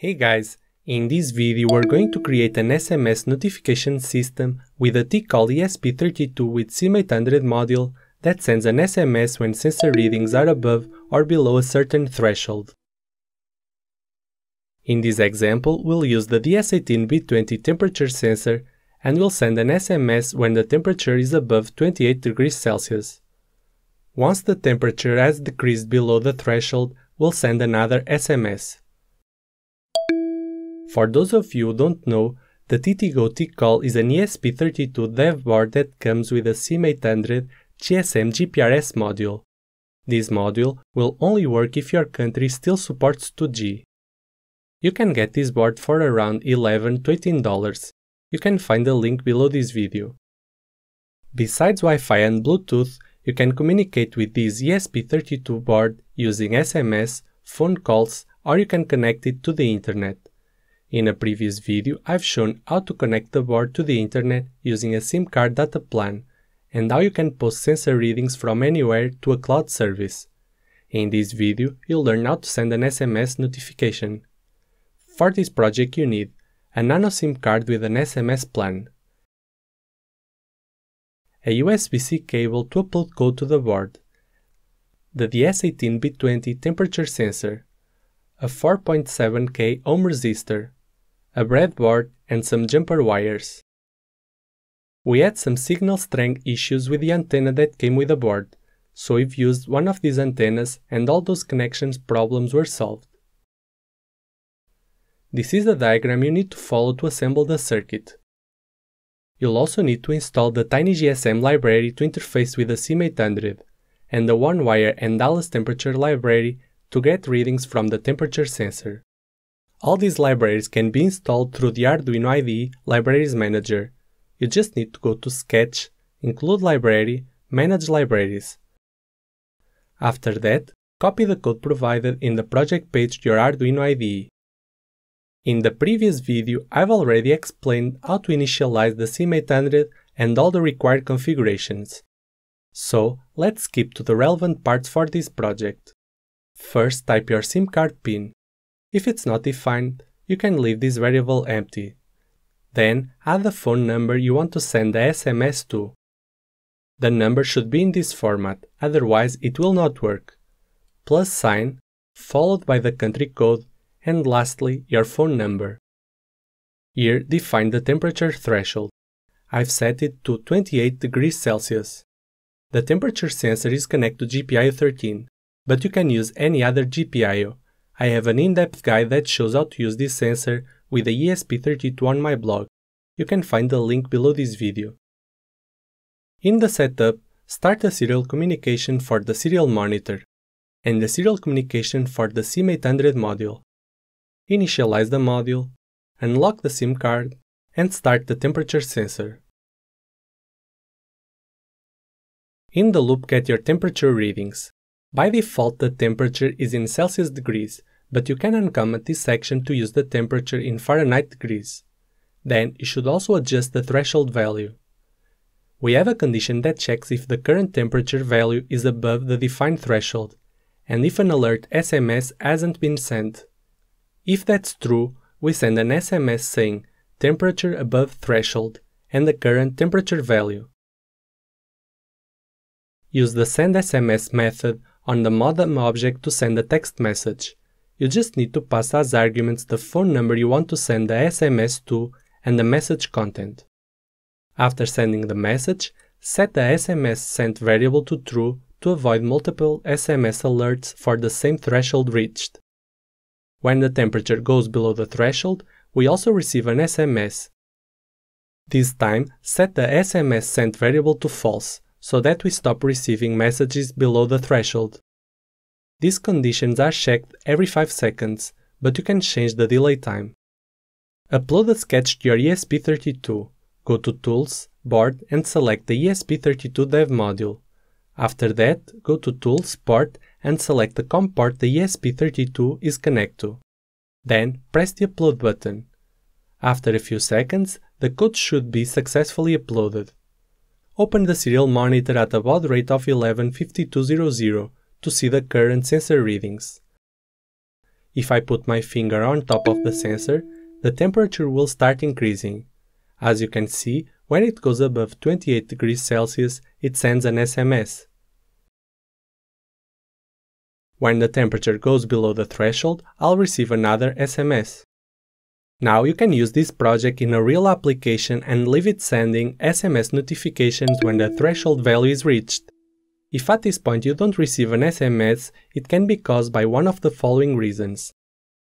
Hey guys, in this video we're going to create an SMS notification system with a ESP32 with SIM800 module that sends an SMS when sensor readings are above or below a certain threshold. In this example, we'll use the DS18B20 temperature sensor and we'll send an SMS when the temperature is above 28 degrees Celsius. Once the temperature has decreased below the threshold, we'll send another SMS. For those of you who don't know, the TTGO TCall is an ESP32 dev board that comes with a SIM800 GSM GPRS module. This module will only work if your country still supports 2G. You can get this board for around $11 to $18. You can find the link below this video. Besides Wi-Fi and Bluetooth, you can communicate with this ESP32 board using SMS, phone calls, or you can connect it to the internet. In a previous video, I've shown how to connect the board to the internet using a SIM card data plan and how you can post sensor readings from anywhere to a cloud service. In this video, you'll learn how to send an SMS notification. For this project you need a nano SIM card with an SMS plan, a USB-C cable to upload code to the board, the DS18B20 temperature sensor, a 4.7K ohm resistor, a breadboard and some jumper wires. We had some signal strength issues with the antenna that came with the board, so we've used one of these antennas and all those connections problems were solved. This is the diagram you need to follow to assemble the circuit. You'll also need to install the TinyGSM library to interface with the CM800 and the OneWire and Dallas temperature library to get readings from the temperature sensor. All these libraries can be installed through the Arduino IDE Libraries Manager. You just need to go to Sketch, Include Library, Manage Libraries. After that, copy the code provided in the project page to your Arduino IDE. In the previous video, I've already explained how to initialize the SIM800 and all the required configurations. So, let's skip to the relevant parts for this project. First, type your SIM card pin. If it's not defined, you can leave this variable empty. Then add the phone number you want to send the SMS to. The number should be in this format, otherwise it will not work. Plus sign, followed by the country code, and lastly your phone number. Here define the temperature threshold. I've set it to 28 degrees Celsius. The temperature sensor is connected to GPIO 13, but you can use any other GPIO, I have an in-depth guide that shows how to use this sensor with the ESP32 on my blog. You can find the link below this video. In the setup, start the serial communication for the serial monitor and the serial communication for the SIM800 module. Initialize the module, unlock the SIM card, and start the temperature sensor. In the loop, get your temperature readings. By default, the temperature is in Celsius degrees, but you can uncomment this section to use the temperature in Fahrenheit degrees. Then, you should also adjust the threshold value. We have a condition that checks if the current temperature value is above the defined threshold, and if an alert SMS hasn't been sent. If that's true, we send an SMS saying temperature above threshold and the current temperature value. Use the send SMS method on the modem object to send a text message. You just need to pass as arguments the phone number you want to send the SMS to and the message content. After sending the message, set the SMS sent variable to true to avoid multiple SMS alerts for the same threshold reached. When the temperature goes below the threshold, we also receive an SMS. This time, set the SMS sent variable to false, so that we stop receiving messages below the threshold. These conditions are checked every 5 seconds, but you can change the delay time. Upload a sketch to your ESP32. Go to Tools, Board and select the ESP32 Dev module. After that, go to Tools, Port and select the COM port the ESP32 is connected to. Then, press the Upload button. After a few seconds, the code should be successfully uploaded. Open the serial monitor at a baud rate of 115200 to see the current sensor readings. If I put my finger on top of the sensor, the temperature will start increasing. As you can see, when it goes above 28 degrees Celsius, it sends an SMS. When the temperature goes below the threshold, I'll receive another SMS. Now you can use this project in a real application and leave it sending SMS notifications when the threshold value is reached. If at this point you don't receive an SMS, it can be caused by one of the following reasons.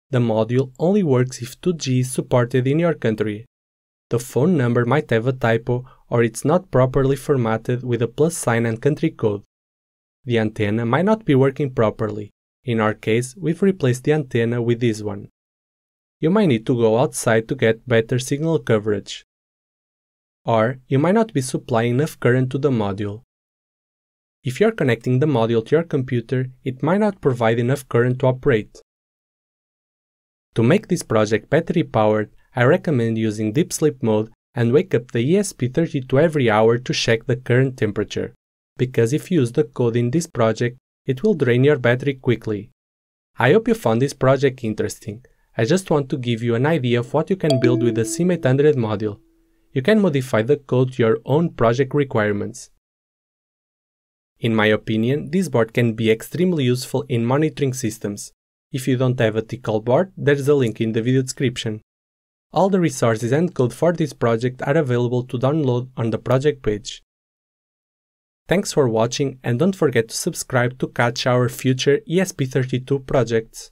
The module only works if 2G is supported in your country. The phone number might have a typo or it's not properly formatted with a plus sign and country code. The antenna might not be working properly. In our case, we've replaced the antenna with this one. You might need to go outside to get better signal coverage. Or you might not be supplying enough current to the module. If you're connecting the module to your computer, it might not provide enough current to operate. To make this project battery powered, I recommend using deep sleep mode and wake up the ESP32 every hour to check the current temperature, because if you use the code in this project, it will drain your battery quickly. I hope you found this project interesting. I just want to give you an idea of what you can build with the SIM800 module. You can modify the code to your own project requirements. In my opinion, this board can be extremely useful in monitoring systems. If you don't have a Tickle board, there's a link in the video description. All the resources and code for this project are available to download on the project page. Thanks for watching and don't forget to subscribe to catch our future ESP32 projects.